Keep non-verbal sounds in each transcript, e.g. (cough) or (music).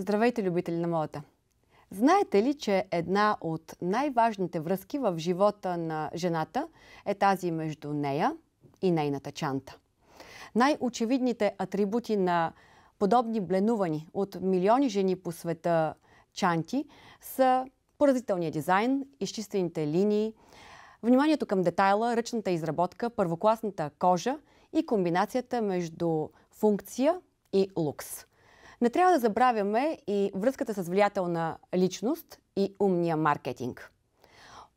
Здравейте, любители на модата! Знаете ли, че една от най-важните връзки в живота на жената е тази между нея и нейната чанта? Най-очевидните атрибути на подобни бленувани от милиони жени по света чанти са поразителният дизайн, изчистените линии, вниманието към детайла, ръчната изработка, първокласната кожа и комбинацията между функция и лукс – не трябва да забравяме и връзката с влиятелна личност и умния маркетинг.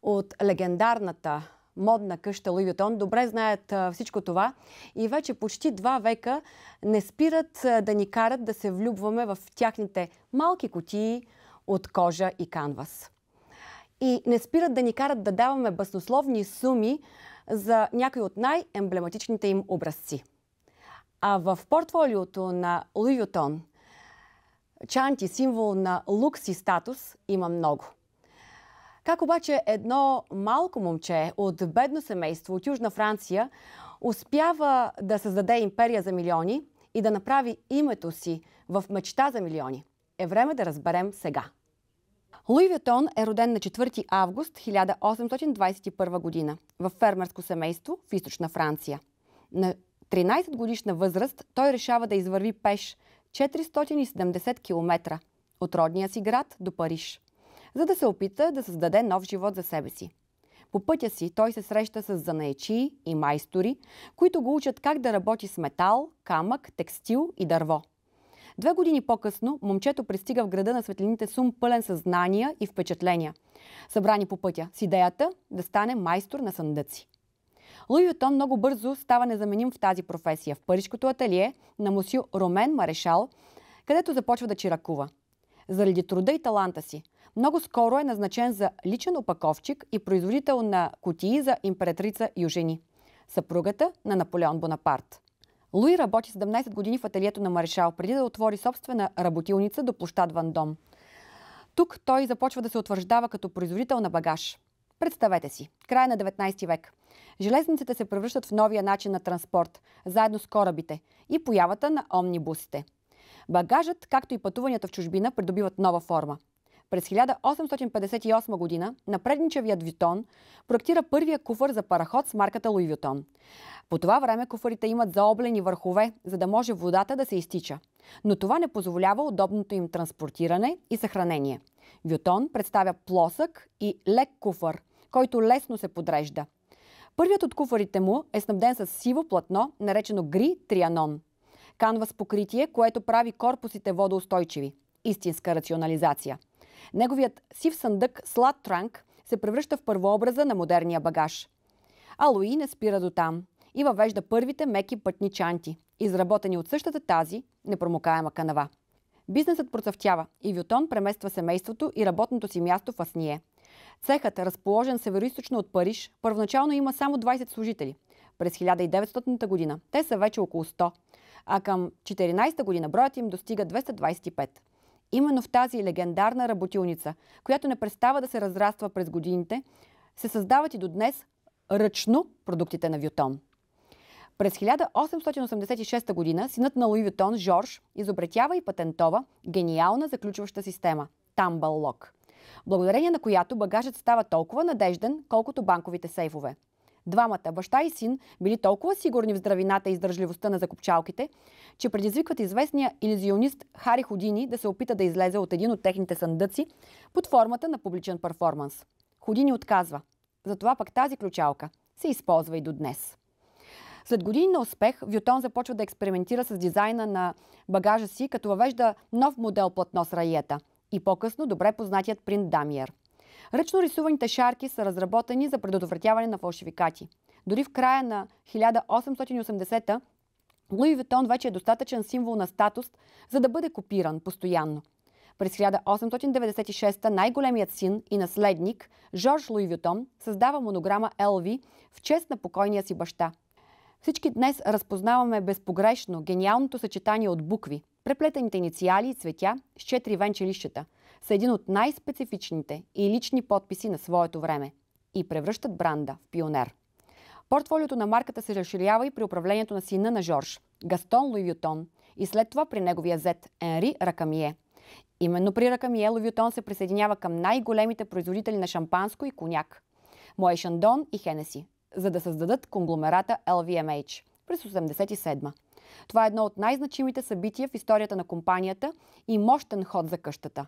От легендарната модна къща Луи Вютон добре знаят всичко това и вече почти два века не спират да ни карат да се влюбваме в тяхните малки кутии от кожа и канвас. И не спират да ни карат да даваме баснословни суми за някои от най-емблематичните им образци. А в портфолиото на Луи Вютон – чанти, символ на лукс и статус, има много. Как обаче едно малко момче от бедно семейство от Южна Франция успява да създаде империя за милиони и да направи името си в мечта за милиони? Е време да разберем сега. Луи Ветон е роден на 4 август 1821 година в фермерско семейство в източна Франция. На 13 годишна възраст той решава да извърви пеш – 470 км от родния си град до Париж, за да се опита да създаде нов живот за себе си. По пътя си той се среща с занаечи и майстори, които го учат как да работи с метал, камък, текстил и дърво. Две години по-късно момчето пристига в града на светлините Сум пълен със знания и впечатления, събрани по пътя с идеята да стане майстор на съндъци. Луи Вютон много бързо става незаменим в тази професия в парижкото ателие на мусю Ромен Марешал, където започва да чиракува. Заради труда и таланта си, много скоро е назначен за личен опаковчик и производител на кутии за императрица Южени, съпругата на Наполеон Бонапарт. Луи работи 17 години в ателието на Марешал, преди да отвори собствена работилница до площад Вандом. Тук той започва да се утвърждава като производител на багаж. Представете си, края на 19 век – Железниците се превръщат в новия начин на транспорт, заедно с корабите и появата на омнибусите. Багажът, както и пътуванията в чужбина, придобиват нова форма. През 1858 година напредничавият Витон проектира първия куфър за параход с марката Луи Витон. По това време куфарите имат заоблени върхове, за да може водата да се изтича. Но това не позволява удобното им транспортиране и съхранение. Вютон представя плосък и лек куфър, който лесно се подрежда – Първият от куфарите му е снабден с сиво платно, наречено гри трианон. Канва с покритие, което прави корпусите водоустойчиви. Истинска рационализация. Неговият сив съндък Слад Транк се превръща в първообраза на модерния багаж. А Луи не спира до там и въвежда първите меки пътни чанти, изработени от същата тази непромокаема канава. Бизнесът процъфтява и Вютон премества семейството и работното си място в Асние – Цехът, разположен североисточно от Париж, първоначално има само 20 служители. През 1900 година те са вече около 100, а към 14 та година броят им достига 225. Именно в тази легендарна работилница, която не престава да се разраства през годините, се създават и до днес ръчно продуктите на Вютон. През 1886 година синът на Луи Вютон, Жорж, изобретява и патентова гениална заключваща система – Лок – благодарение на която багажът става толкова надежден, колкото банковите сейфове. Двамата, баща и син, били толкова сигурни в здравината и издържливостта на закупчалките, че предизвикват известния иллюзионист Хари Ходини да се опита да излезе от един от техните съндъци под формата на публичен перформанс. Ходини отказва. Затова пък тази ключалка се използва и до днес. След години на успех, Вютон започва да експериментира с дизайна на багажа си, като въвежда нов модел платно с раиета – и по-късно добре познатият принт Дамиер. Ръчно рисуваните шарки са разработени за предотвратяване на фалшификати. Дори в края на 1880-та Луи Витон вече е достатъчен символ на статус, за да бъде копиран постоянно. През 1896 най-големият син и наследник Жорж Луи Вютон създава монограма Елви в чест на покойния си баща. Всички днес разпознаваме безпогрешно гениалното съчетание от букви – Преплетените инициали и цветя с четири венчелищата са един от най-специфичните и лични подписи на своето време и превръщат бранда в пионер. Портфолиото на марката се разширява и при управлението на сина на Жорж, Гастон Луи Вютон, и след това при неговия зет Енри Ракамие. Именно при Ракамие Луи Вютон се присъединява към най-големите производители на шампанско и коняк – Моe Шандон и Хенеси, за да създадат конгломерата LVMH през 87-ма. Това е едно от най-значимите събития в историята на компанията и мощен ход за къщата.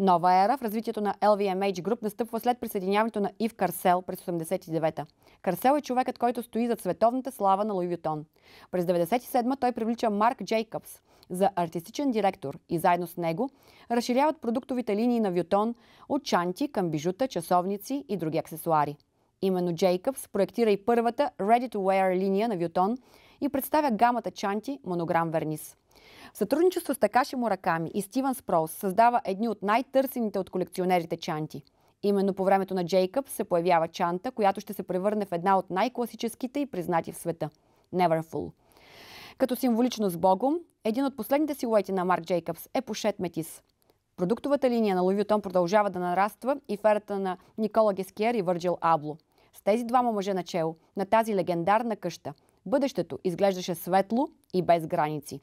Нова ера в развитието на LVMH Group настъпва след присъединяването на Ив Карсел през 89-та. Карсел е човекът, който стои за световната слава на Луи Вютон. През 1997 та той привлича Марк Джейкъбс за артистичен директор и заедно с него разширяват продуктовите линии на Вютон от чанти към бижута, часовници и други аксесуари. Именно Джейкъбс проектира и първата Ready to Wear линия на Вютон – и представя гамата чанти монограм Вернис. В сътрудничество с Такаши Мураками и Стивън Спроус създава едни от най-търсените от колекционерите чанти – Именно по времето на Джейкъб се появява чанта, която ще се превърне в една от най-класическите и признати в света – Neverfull. Като символично с Богом, един от последните силуети на Марк Джейкъбс е Пушет Метис. Продуктовата линия на Луи Вютон продължава да нараства и ферата на Никола Гескиер и Върджил Абло. С тези двама мъже начело, на тази легендарна къща – Бъдещето изглеждаше светло и без граници.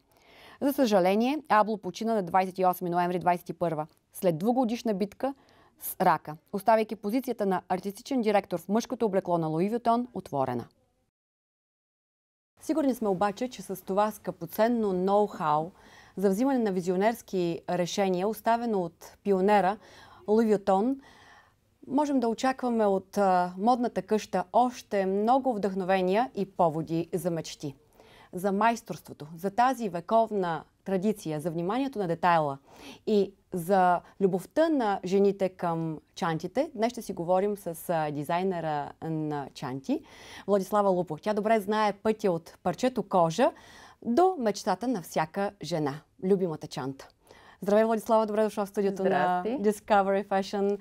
За съжаление, Абло почина на 28 ноември 21 след двугодишна битка с рака, оставяйки позицията на артистичен директор в мъжкото облекло на Луи Вютон отворена. Сигурни сме обаче, че с това скъпоценно ноу-хау за взимане на визионерски решения, оставено от пионера Луи Вютон, можем да очакваме от модната къща още много вдъхновения и поводи за мечти. За майсторството, за тази вековна традиция, за вниманието на детайла и за любовта на жените към чантите. Днес ще си говорим с дизайнера на чанти, Владислава Лупов. Тя добре знае пътя от парчето кожа до мечтата на всяка жена. Любимата чанта. Здравей, Владислава, добре дошла в студиото Здрасти. на Discovery Fashion.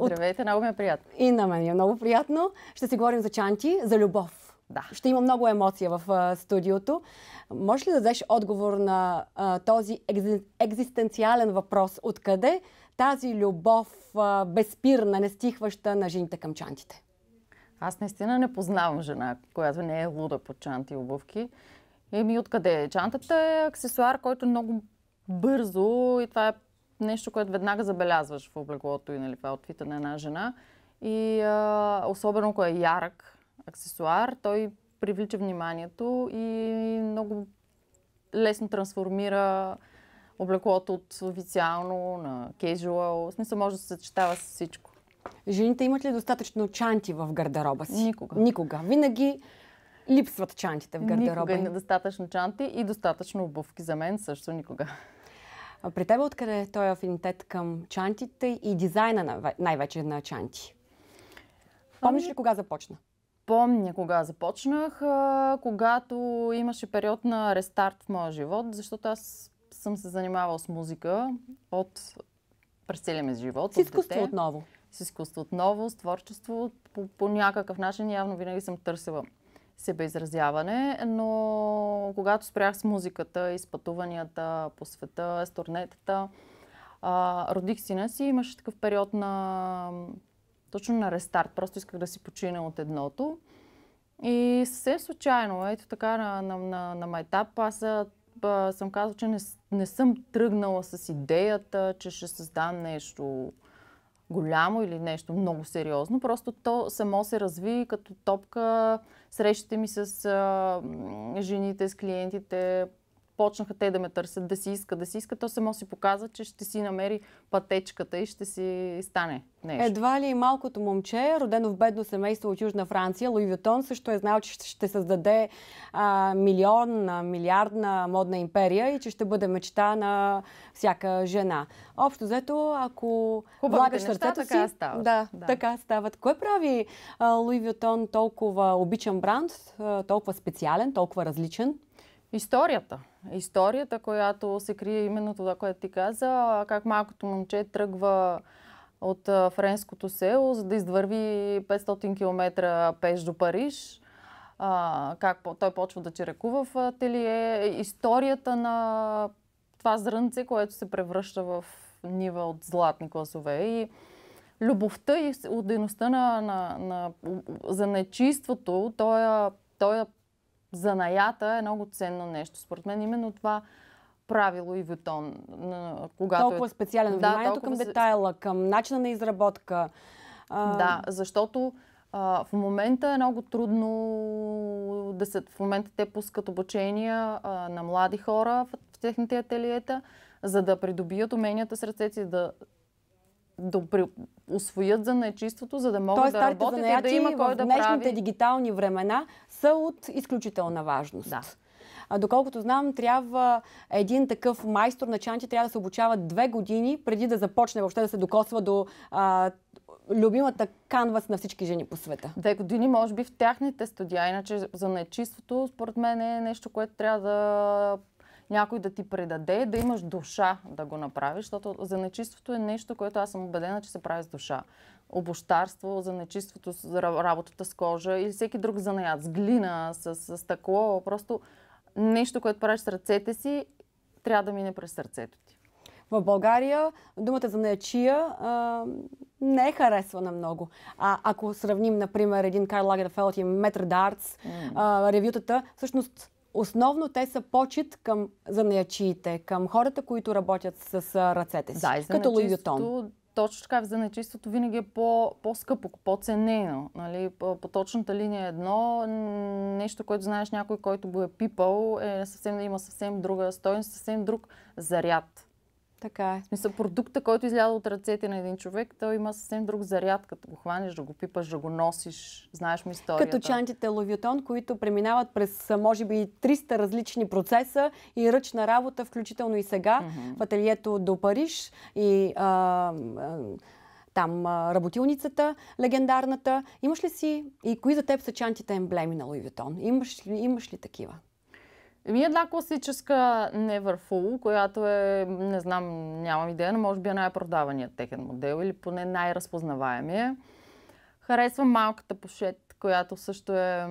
Здравейте, От... много ми е приятно. И на мен е много приятно. Ще си говорим за чанти, за любов. Да. Ще има много емоция в а, студиото. Може ли да дадеш отговор на а, този екзи... екзистенциален въпрос? Откъде тази любов а, безпирна, нестихваща на жените към чантите? Аз наистина не познавам жена, която не е луда по чанти и обувки. Еми, откъде е? Чантата е аксесуар, който е много бързо и това е нещо, което веднага забелязваш в облеклото, и нали, в аутфита е на една жена. И а, особено ако е ярък аксесуар, той привлича вниманието и много лесно трансформира облеклото от официално на кежуал. смисъл може да се съчетава с всичко. Жените имат ли достатъчно чанти в гардероба си? Никога. Никога. Винаги липсват чантите в гардероба. Никога е чанти и достатъчно обувки за мен също никога. При теб откъде е този афинитет към чантите и дизайна най-вече на чанти? Помниш ами, ли кога започна? Помня кога започнах, когато имаше период на рестарт в моя живот, защото аз съм се занимавал с музика от през целия ми живот. С изкуство дете, отново. С изкуство отново, с творчество. По, по някакъв начин явно винаги съм търсила себеизразяване, но когато спрях с музиката и с пътуванията по света, с турнетата, а, родих сина си, имаше такъв период на точно на рестарт. Просто исках да си почина от едното. И съвсем случайно, ето така на, на, на, на майтап, аз а, съм казала, че не, не съм тръгнала с идеята, че ще създам нещо голямо или нещо много сериозно. Просто то само се разви като топка. Срещите ми с а, жените, с клиентите, почнаха те да ме търсят, да си иска, да си иска, то само си показва, че ще си намери пътечката и ще си стане нещо. Едва ли малкото момче, родено в бедно семейство от Южна Франция, Луи Вютон също е знал, че ще създаде а, милион, милиардна модна империя и че ще бъде мечта на всяка жена. Общо взето, ако Хубавите влагаш сърцето си... Така стават. Да, да, така стават. Кое прави Луи Вютон толкова обичан бранд, толкова специален, толкова различен? Историята. Историята, която се крие именно това, което ти каза, как малкото момче тръгва от френското село, за да издвърви 500 км пеш до Париж. А, как той почва да черекува в ателие. Историята на това зрънце, което се превръща в нива от златни класове. И любовта и отдейността на, на, на, за нечиството, той е занаята е много ценно нещо. Според мен именно това правило и витон Когато толкова е... специален. Да, Вниманието толкова... към детайла, към начина на изработка. А... Да, защото а, в момента е много трудно да се... В момента те пускат обучения а, на млади хора в, в техните ателиета, за да придобият уменията с ръцете да да при... освоят за нечистото, за да могат Тоест, да работят и да има кой да прави. в днешните дигитални времена са от изключителна важност. Да. доколкото знам, трябва един такъв майстор на чанти трябва да се обучава две години преди да започне въобще да се докосва до а, любимата канвас на всички жени по света. Две години, може би, в тяхните студия. Иначе за нечистото, според мен, е нещо, което трябва да някой да ти предаде, да имаш душа да го направиш, защото за нечистото е нещо, което аз съм убедена, че се прави с душа обощарство, за нечиството, за работата с кожа или всеки друг занаят, с глина, с, с стъкло, просто нещо, което правиш с ръцете си, трябва да мине през сърцето ти. В България думата за наячия не е харесвана много. А ако сравним, например, един Карл Лагерфелд и Метр Дартс, mm. ревютата, всъщност основно те са почет към занаячиите, към хората, които работят с ръцете си, да, като Луи точно така, в занечистото винаги е по, по-скъпо, по-ценено. Нали? По, по точната линия е едно, нещо, което знаеш някой, който го е пипал, е съвсем, има съвсем друга стойност, съвсем друг заряд. Така е. В смисъл, продукта, който изляза от ръцете на един човек, той има съвсем друг заряд, като го хванеш, да го пипаш, да го носиш. Знаеш ми историята. Като чантите Ловиотон, които преминават през, може би, 300 различни процеса и ръчна работа, включително и сега, mm-hmm. в ателието до Париж и а, а, там работилницата, легендарната. Имаш ли си и кои за теб са чантите емблеми на Ловиотон? Имаш, имаш ли такива? Еми една класическа Neverfull, която е, не знам, нямам идея, но може би е най-продаваният техен модел или поне най-разпознаваемия. Харесвам малката пошет, която също е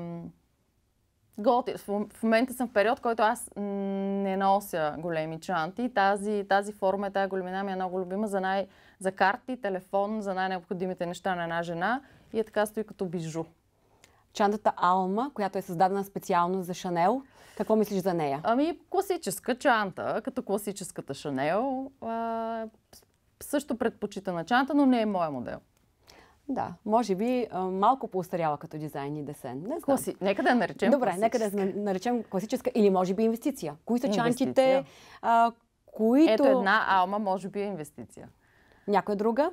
В момента съм в период, който аз не нося големи чанти. Тази, тази форма и тази големина ми е много любима за, най- за карти, телефон, за най-необходимите неща на една жена и е така стои като бижу. Чантата Алма, която е създадена специално за Шанел, какво мислиш за нея? Ами, класическа чанта, като класическата Шанел. А, също предпочитана чанта, но не е моя модел. Да, може би малко поостаряла като дизайн и десен. Не знам. Класи... Нека да я наречем Добре, класическа. нека да я наречем класическа или може би инвестиция. Кои са чантите, а, които... Ето една алма може би е инвестиция. Някоя друга?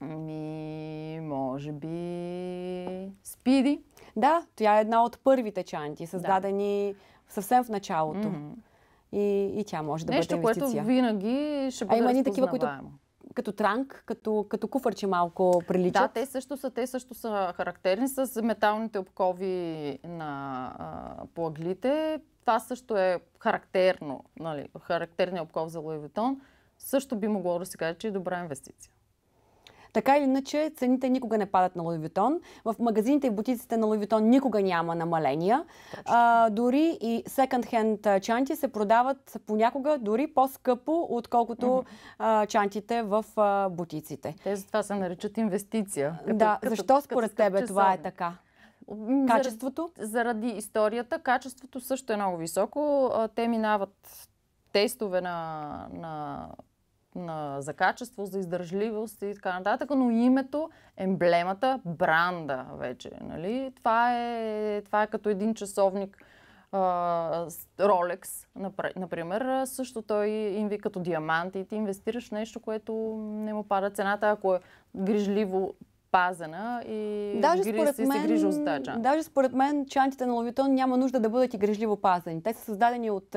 Ми, може би... Спиди. Да, тя е една от първите чанти, създадени... Да съвсем в началото. Mm-hmm. И, и тя може да Нещо, бъде инвестиция. Нещо, което винаги ще бъде а, има ни такива, които като транк, като, като куфърче малко приличат. Да, те също са, те също са характерни с металните обкови на а, плаглите. Това също е характерно, нали, характерният обков за Луи Витон. Също би могло да се каже, че е добра инвестиция. Така или иначе, цените никога не падат на Луи Витон. В магазините и бутиците на Луи Витон никога няма намаления. А, дори и секонд-хенд чанти се продават понякога дори по-скъпо, отколкото mm-hmm. а, чантите в а, бутиците. Те за това се наричат инвестиция. Като, да, като, защо като, според като тебе това е така? Качеството? Заради, заради историята, качеството също е много високо. Те минават тестове на, на на, за качество, за издържливост и така нататък, но името, емблемата, бранда вече. Нали? Това, е, това е като един часовник Rolex, например. Също той им ви като диамант и ти инвестираш в нещо, което не му пада цената, ако е грижливо пазена и даже според мен, се грижи за тази чанта. Даже според мен чантите на Ловитон няма нужда да бъдат и грижливо пазени. Те са създадени от,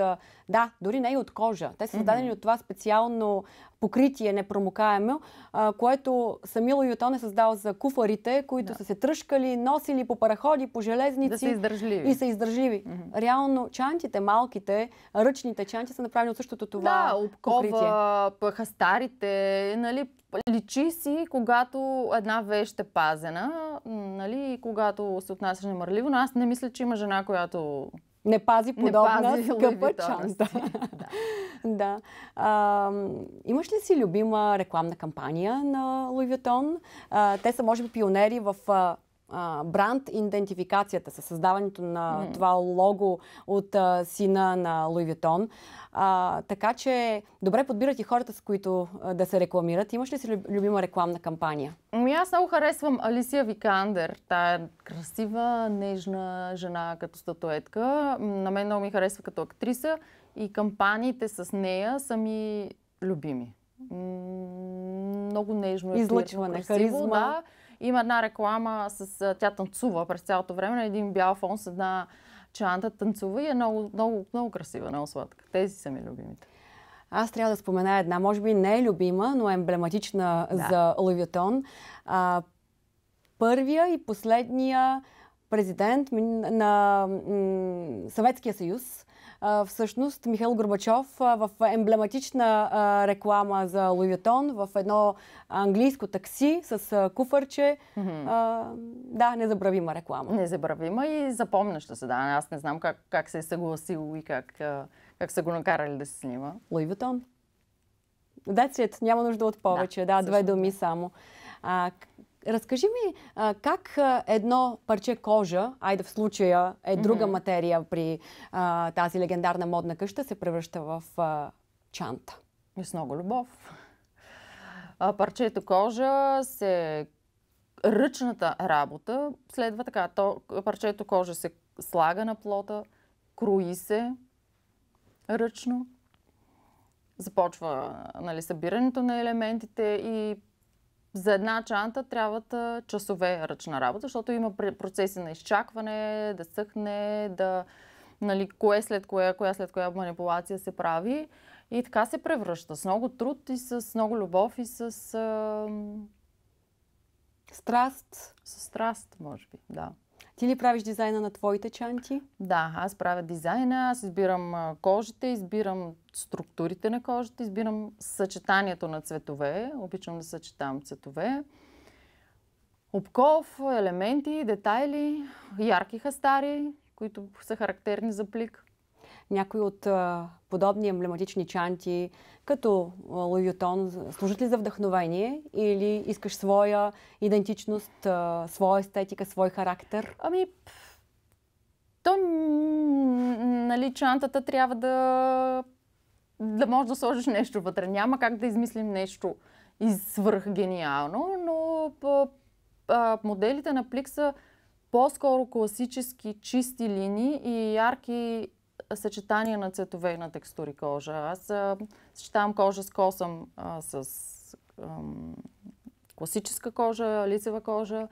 да, дори не и от кожа. Те са създадени mm-hmm. от това специално покритие непромокаемо, а, което самило Ютон е създал за куфарите, които да. са се тръжкали, носили по параходи, по железници. Да са издържливи. И са издържливи. Mm-hmm. Реално чантите, малките, ръчните чанти са направени от същото това да, обкова, покритие. хастарите, нали, личи си, когато една вещ е пазена, нали, когато се отнасяш немърливо, но аз не мисля, че има жена, която не пази подобна не пази скъпа чанта. (laughs) да. А, имаш ли си любима рекламна кампания на Луи Вютон? Те са, може би, пионери в бранд идентификацията, със създаването на mm. това лого от а, сина на Луи Витон. А, така че добре подбират и хората, с които а, да се рекламират. Имаш ли си любима рекламна кампания? Ами аз много харесвам Алисия Викандер, тая е красива, нежна жена като статуетка. На мен много ми харесва като актриса и кампаниите с нея са ми любими. М- много нежно е. Излъчване, харизма. Да има една реклама с... Тя танцува през цялото време на един бял фон с една чанта танцува и е много, много, много красива, много сладка. Тези са ми любимите. Аз трябва да спомена една, може би не е любима, но е емблематична да. за Лувиотон. първия и последния президент на Съветския съюз, всъщност Михаил Горбачов в емблематична реклама за Луи в едно английско такси с куфърче. Mm-hmm. Да, незабравима реклама. Незабравима и запомняща се, да. Аз не знам как, как се е съгласил и как, как са го накарали да се снима. Луи Вютон. That's it. Няма нужда от повече. Да, да две думи само. А, Разкажи ми а, как едно парче кожа, айде в случая е друга mm-hmm. материя при а, тази легендарна модна къща, се превръща в а, чанта. И с много любов. А, парчето кожа се... Ръчната работа следва така. То, парчето кожа се слага на плота, круи се ръчно, започва нали, събирането на елементите и за една чанта трябват часове ръчна работа, защото има процеси на изчакване, да съхне, да нали, кое след кое, коя след коя манипулация се прави. И така се превръща с много труд и с много любов и с... А... Страст. С страст, може би, да. Ти ли правиш дизайна на твоите чанти? Да, аз правя дизайна, аз избирам кожите, избирам структурите на кожите, избирам съчетанието на цветове. Обичам да съчетавам цветове. Обков, елементи, детайли, ярки хастари, които са характерни за плик някои от подобни емблематични чанти, като Луи служат ли за вдъхновение или искаш своя идентичност, своя естетика, свой характер? Ами, то, нали, чантата трябва да, да можеш да сложиш нещо вътре. Няма как да измислим нещо извърх гениално, но по, моделите на Плик са по-скоро класически чисти линии и ярки съчетание на цветове и на текстури кожа. Аз съчетавам кожа с косъм, а, с а, класическа кожа, лицева кожа.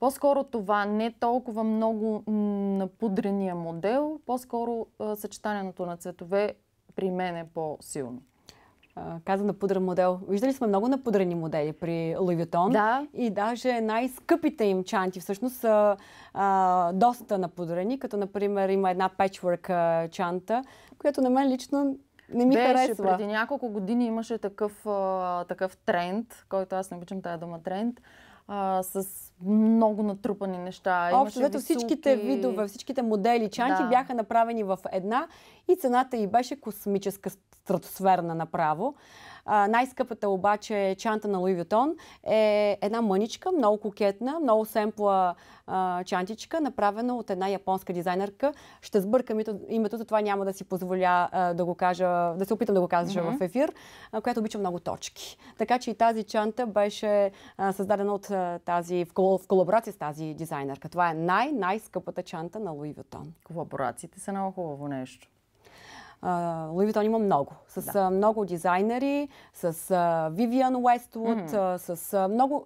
По-скоро това не е толкова много напудрения модел, по-скоро съчетанието на цветове при мен е по-силно каза на пудрен модел. Виждали сме много напудрени модели при Луи Да. И даже най-скъпите им чанти всъщност са а, доста напудрени, като например има една печворк чанта, която на мен лично не ми Беше, харесва. Преди няколко години имаше такъв, а, такъв тренд, който аз не обичам тая дума тренд, а, с много натрупани неща. Общо, висулки... всичките видове, всичките модели чанти да. бяха направени в една и цената й беше космическа стратосферна направо. най-скъпата обаче е чанта на Луи Вютон. Е една мъничка, много кокетна, много семпла а, чантичка, направена от една японска дизайнерка. Ще сбъркам името, затова няма да си позволя а, да го кажа, да се опитам да го кажа mm-hmm. в ефир, а, която обича много точки. Така че и тази чанта беше създадена от тази, в, кол, в колаборация с тази дизайнерка. Това е най-най-скъпата чанта на Луи Вютон. Колаборациите са много хубаво нещо. Луи Витон има много. С да. много дизайнери, с Вивиан Уествуд, с много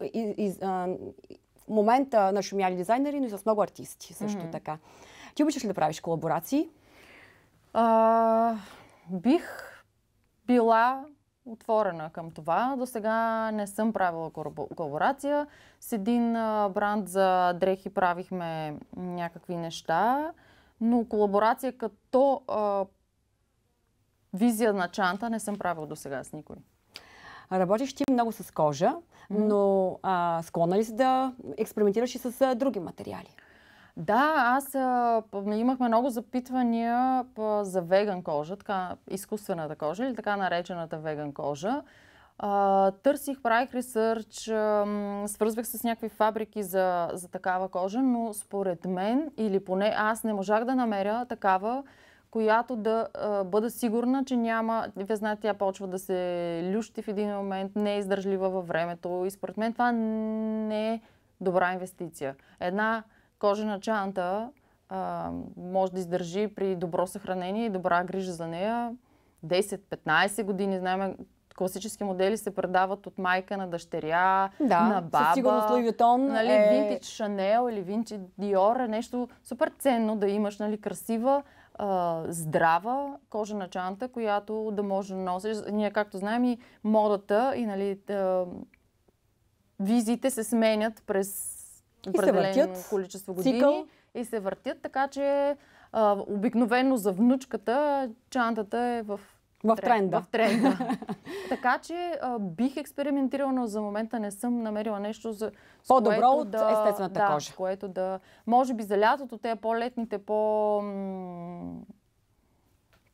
в момента на шумяли дизайнери, но и с много артисти също mm-hmm. така. Ти обичаш ли да правиш колаборации? А, бих била отворена към това. До сега не съм правила колаборация. С един бранд за дрехи правихме някакви неща, но колаборация като а, визия на чанта не съм правил до сега с никой. Работиш ти много с кожа, но а, склонна ли си да експериментираш и с а, други материали? Да, аз а, имахме много запитвания па, за веган кожа, така изкуствената кожа или така наречената веган кожа. А, търсих, правих ресърч, а, свързвах се с някакви фабрики за, за такава кожа, но според мен, или поне аз не можах да намеря такава, която да а, бъда сигурна, че няма... Вие знаете, тя почва да се лющи в един момент, не е издържлива във времето и според мен това не е добра инвестиция. Една кожена чанта а, може да издържи при добро съхранение и добра грижа за нея 10-15 години. Знаем, класически модели се предават от майка на дъщеря, да, на баба. Със сигурност Луи Витон нали, е... Винтич Шанел или Винтич Диор е нещо супер ценно да имаш, нали, красива, а, здрава кожена чанта, която да може да носиш. Ние, както знаем, и модата и нали, а, визите се сменят през определено количество години. Цикъл. И се въртят, така че а, обикновено за внучката чантата е в в тренда. В тренда. (laughs) така че а, бих експериментирала, но за момента не съм намерила нещо за по-добро от да, естествената да, кожа. Което да, може би за лятото те по-летните по м-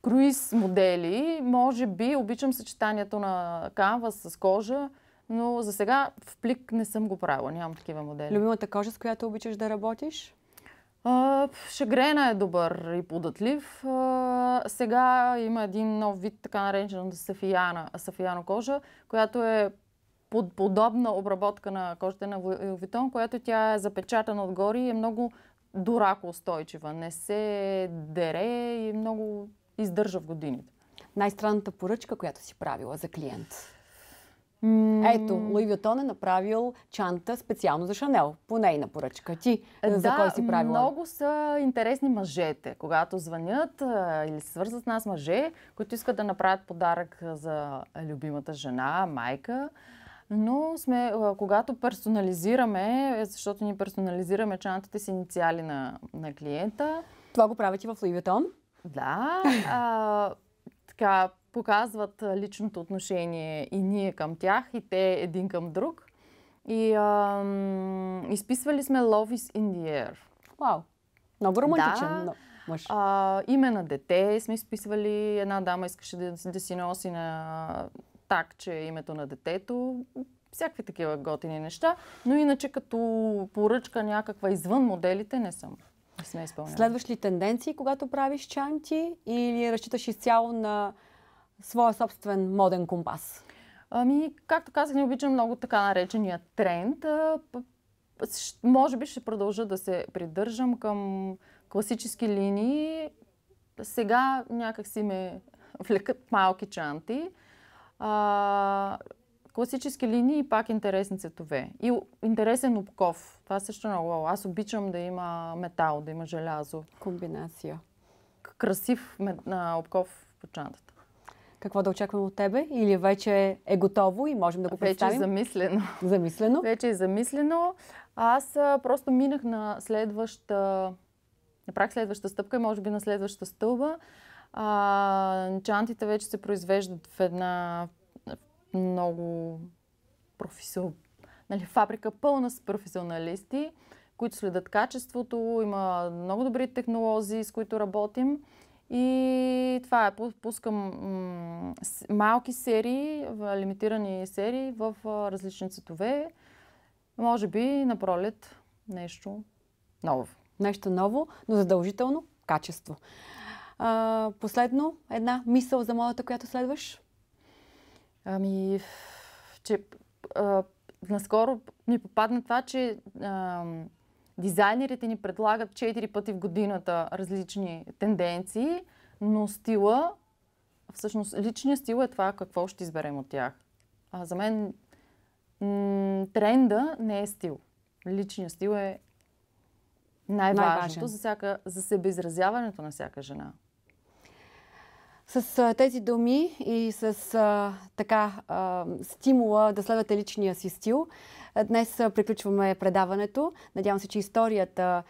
круиз модели, може би обичам съчетанието на канва с кожа, но за сега в плик не съм го правила, нямам такива модели. Любимата кожа, с която обичаш да работиш? Шегрена е добър и податлив. Сега има един нов вид, така наречен сафияна, сафияна кожа, която е под подобна обработка на кожата на е, Витон, която тя е запечатана отгоре и е много дорако устойчива. Не се дере и много издържа в годините. Най-странната поръчка, която си правила за клиент? Mm. Ето, Луи Вютон е направил чанта специално за Шанел, по нейна поръчка. Ти е, да, за кой си правила? много са интересни мъжете, когато звънят или се свързват с нас мъже, които искат да направят подарък за любимата жена, майка. Но сме, когато персонализираме, е, защото ни персонализираме чантите с инициали на, на клиента. Това го и в Луи Вютон? Да. А, (laughs) така, показват личното отношение и ние към тях, и те един към друг. И а, изписвали сме Love is in the air. Вау! Много романтичен да, мъж. А, име на дете сме изписвали. Една дама искаше да, да си носи на так, че е името на детето. Всякакви такива готини неща. Но иначе като поръчка някаква извън моделите не съм. Не сме изпълнявали. Следваш ли тенденции, когато правиш чанти или разчиташ изцяло на своя собствен моден компас? Ами, както казах, не обичам много така наречения тренд. Може би ще продължа да се придържам към класически линии. Сега някак си ме (laughs) влекат малки чанти. А, класически линии и пак интересни цветове. И интересен обков. Това е също много. Аз обичам да има метал, да има желязо. Комбинация. Красив обков по чантата какво да очакваме от тебе? Или вече е готово и можем да го представим? Вече е замислено. Замислено? Вече е замислено. Аз просто минах на следваща, направих следваща стъпка и може би на следваща стълба. А, чантите вече се произвеждат в една много нали, фабрика пълна с професионалисти, които следят качеството, има много добри технологии, с които работим. И това е, пускам малки серии, лимитирани серии в различни цветове. Може би на пролет нещо ново. Нещо ново, но задължително качество. А, последно, една мисъл за модата, която следваш? Ами, че а, наскоро ми попадна това, че а, Дизайнерите ни предлагат 4 пъти в годината различни тенденции, но стила, всъщност личният стил е това какво ще изберем от тях. А за мен м- тренда не е стил. Личният стил е най-важното най-важен. за, всяка, за себеизразяването на всяка жена. С тези думи и с така стимула да следвате личния си стил, днес приключваме предаването. Надявам се, че историята,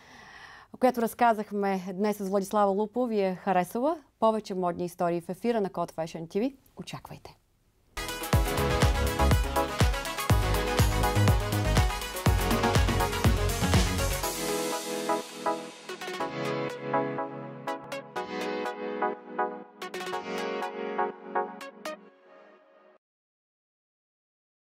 която разказахме днес с Владислава Лупо, ви е харесала. Повече модни истории в ефира на Code Fashion TV. Очаквайте!